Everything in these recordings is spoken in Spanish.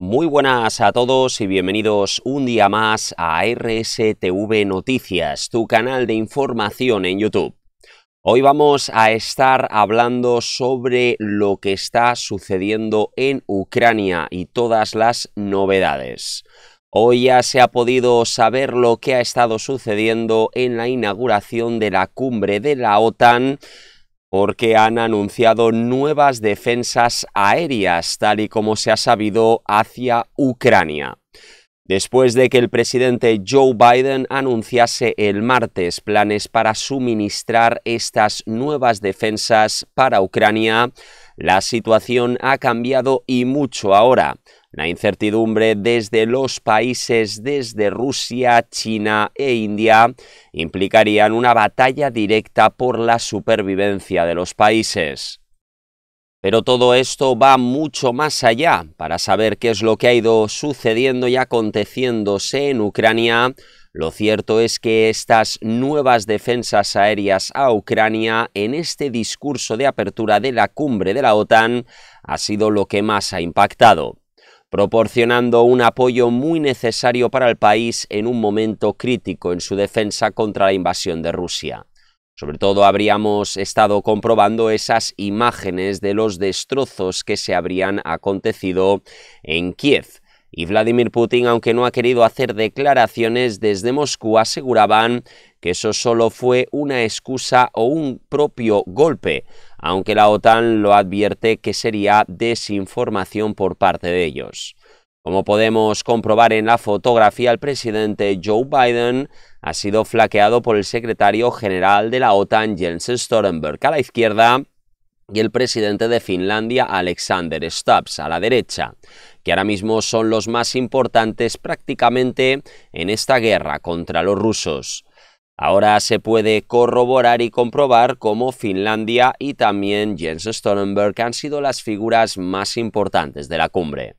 Muy buenas a todos y bienvenidos un día más a RSTV Noticias, tu canal de información en YouTube. Hoy vamos a estar hablando sobre lo que está sucediendo en Ucrania y todas las novedades. Hoy ya se ha podido saber lo que ha estado sucediendo en la inauguración de la cumbre de la OTAN porque han anunciado nuevas defensas aéreas, tal y como se ha sabido, hacia Ucrania. Después de que el presidente Joe Biden anunciase el martes planes para suministrar estas nuevas defensas para Ucrania, la situación ha cambiado y mucho ahora. La incertidumbre desde los países desde Rusia, China e India implicarían una batalla directa por la supervivencia de los países. Pero todo esto va mucho más allá. Para saber qué es lo que ha ido sucediendo y aconteciéndose en Ucrania, lo cierto es que estas nuevas defensas aéreas a Ucrania en este discurso de apertura de la cumbre de la OTAN ha sido lo que más ha impactado proporcionando un apoyo muy necesario para el país en un momento crítico en su defensa contra la invasión de Rusia. Sobre todo habríamos estado comprobando esas imágenes de los destrozos que se habrían acontecido en Kiev, y Vladimir Putin, aunque no ha querido hacer declaraciones desde Moscú, aseguraban que eso solo fue una excusa o un propio golpe, aunque la OTAN lo advierte que sería desinformación por parte de ellos. Como podemos comprobar en la fotografía, el presidente Joe Biden ha sido flaqueado por el secretario general de la OTAN, Jens Stoltenberg. A la izquierda, y el presidente de Finlandia, Alexander Stubbs, a la derecha, que ahora mismo son los más importantes prácticamente en esta guerra contra los rusos. Ahora se puede corroborar y comprobar cómo Finlandia y también Jens Stoltenberg han sido las figuras más importantes de la cumbre.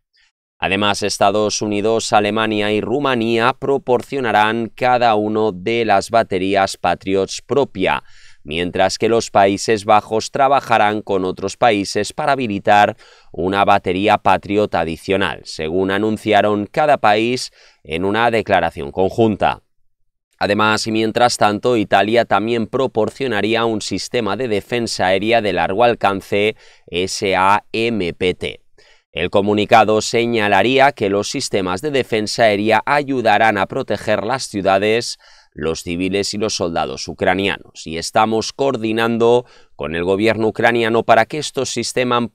Además, Estados Unidos, Alemania y Rumanía proporcionarán cada uno de las baterías Patriots propia, mientras que los Países Bajos trabajarán con otros países para habilitar una batería Patriot adicional, según anunciaron cada país en una declaración conjunta. Además, y mientras tanto, Italia también proporcionaría un sistema de defensa aérea de largo alcance SAMPT. El comunicado señalaría que los sistemas de defensa aérea ayudarán a proteger las ciudades los civiles y los soldados ucranianos y estamos coordinando con el gobierno ucraniano para que estos, sistemas,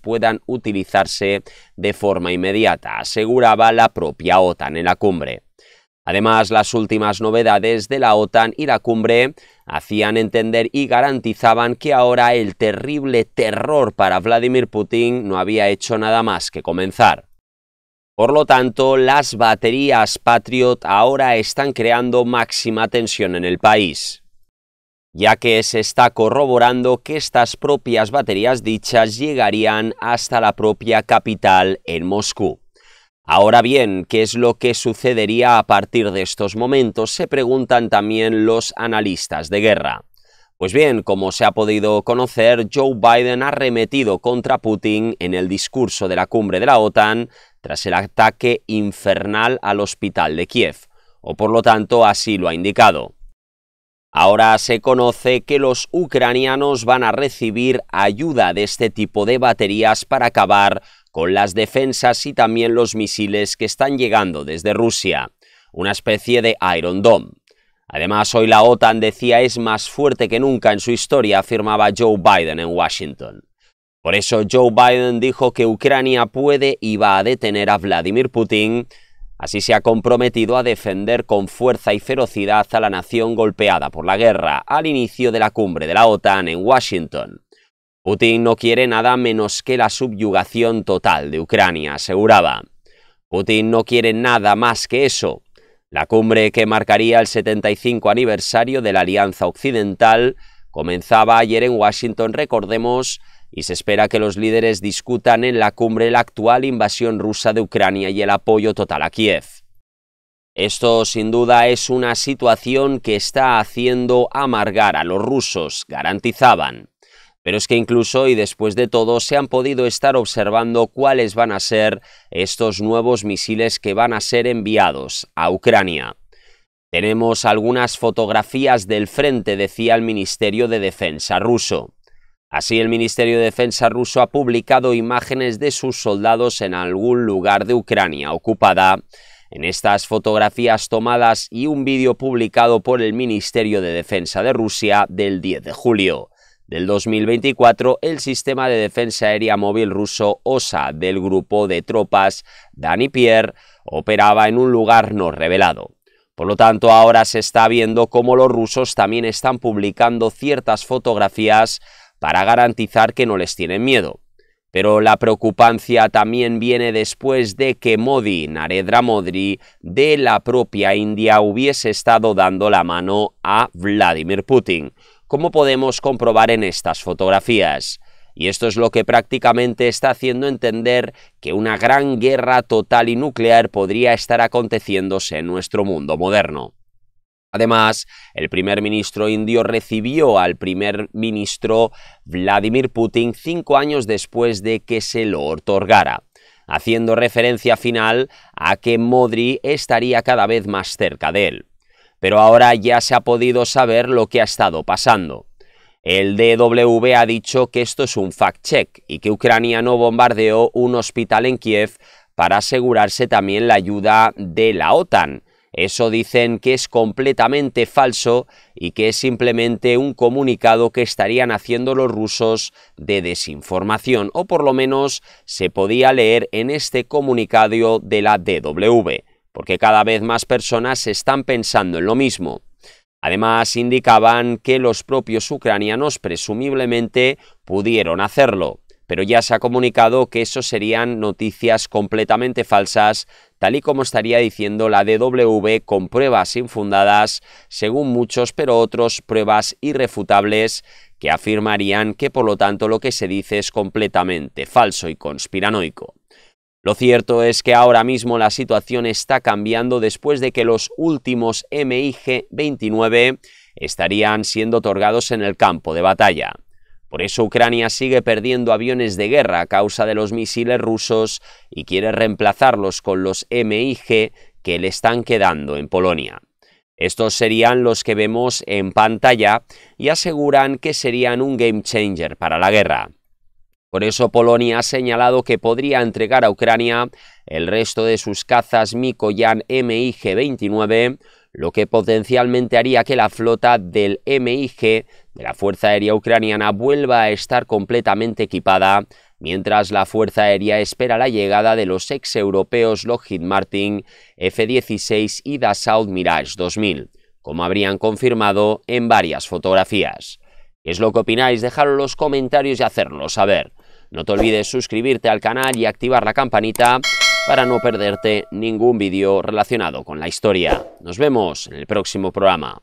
puedan utilizarse de forma inmediata, aseguraba la propia OTAN en la cumbre. Además, las últimas novedades de la OTAN y la cumbre hacían entender y garantizaban que ahora el terrible terror para Vladimir Putin no había hecho nada más que comenzar. Por lo tanto, las baterías Patriot ahora están creando máxima tensión en el país, ya que se está corroborando que estas propias baterías dichas llegarían hasta la propia capital en Moscú. Ahora bien, ¿qué es lo que sucedería a partir de estos momentos? Se preguntan también los analistas de guerra. Pues bien, como se ha podido conocer, Joe Biden ha arremetido contra Putin en el discurso de la cumbre de la OTAN, tras el ataque infernal al hospital de Kiev, o por lo tanto así lo ha indicado. Ahora se conoce que los ucranianos van a recibir ayuda de este tipo de baterías para acabar con las defensas y también los misiles que están llegando desde Rusia, una especie de Iron Dome. Además, hoy la OTAN decía es más fuerte que nunca en su historia, afirmaba Joe Biden en Washington. Por eso Joe Biden dijo que Ucrania puede y va a detener a Vladimir Putin. Así se ha comprometido a defender con fuerza y ferocidad a la nación golpeada por la guerra al inicio de la cumbre de la OTAN en Washington. Putin no quiere nada menos que la subyugación total de Ucrania, aseguraba. Putin no quiere nada más que eso. La cumbre que marcaría el 75 aniversario de la Alianza Occidental comenzaba ayer en Washington, recordemos, y se espera que los líderes discutan en la cumbre la actual invasión rusa de Ucrania y el apoyo total a Kiev. Esto sin duda es una situación que está haciendo amargar a los rusos, garantizaban. Pero es que incluso y después de todo se han podido estar observando cuáles van a ser estos nuevos misiles que van a ser enviados a Ucrania. Tenemos algunas fotografías del frente, decía el Ministerio de Defensa ruso. Así, el Ministerio de Defensa ruso ha publicado imágenes de sus soldados en algún lugar de Ucrania ocupada. En estas fotografías tomadas y un vídeo publicado por el Ministerio de Defensa de Rusia del 10 de julio del 2024, el sistema de defensa aérea móvil ruso OSA del grupo de tropas Dani Pierre operaba en un lugar no revelado. Por lo tanto, ahora se está viendo cómo los rusos también están publicando ciertas fotografías para garantizar que no les tienen miedo. Pero la preocupancia también viene después de que Modi, Naredra Modi, de la propia India hubiese estado dando la mano a Vladimir Putin, como podemos comprobar en estas fotografías. Y esto es lo que prácticamente está haciendo entender que una gran guerra total y nuclear podría estar aconteciéndose en nuestro mundo moderno. Además, el primer ministro indio recibió al primer ministro Vladimir Putin cinco años después de que se lo otorgara, haciendo referencia final a que Modri estaría cada vez más cerca de él. Pero ahora ya se ha podido saber lo que ha estado pasando. El DW ha dicho que esto es un fact-check y que Ucrania no bombardeó un hospital en Kiev para asegurarse también la ayuda de la OTAN eso dicen que es completamente falso y que es simplemente un comunicado que estarían haciendo los rusos de desinformación, o por lo menos se podía leer en este comunicado de la DW, porque cada vez más personas están pensando en lo mismo. Además, indicaban que los propios ucranianos presumiblemente pudieron hacerlo pero ya se ha comunicado que eso serían noticias completamente falsas, tal y como estaría diciendo la DW con pruebas infundadas, según muchos, pero otros pruebas irrefutables que afirmarían que por lo tanto lo que se dice es completamente falso y conspiranoico. Lo cierto es que ahora mismo la situación está cambiando después de que los últimos MIG-29 estarían siendo otorgados en el campo de batalla. Por eso Ucrania sigue perdiendo aviones de guerra a causa de los misiles rusos y quiere reemplazarlos con los MIG que le están quedando en Polonia. Estos serían los que vemos en pantalla y aseguran que serían un game changer para la guerra. Por eso Polonia ha señalado que podría entregar a Ucrania el resto de sus cazas Mikoyan MiG-29 lo que potencialmente haría que la flota del MIG de la Fuerza Aérea Ucraniana vuelva a estar completamente equipada, mientras la Fuerza Aérea espera la llegada de los ex-europeos Lockheed Martin, F-16 y Dassault Mirage 2000, como habrían confirmado en varias fotografías. ¿Qué es lo que opináis? Dejadlo en los comentarios y hacernos saber. No te olvides suscribirte al canal y activar la campanita para no perderte ningún vídeo relacionado con la historia. Nos vemos en el próximo programa.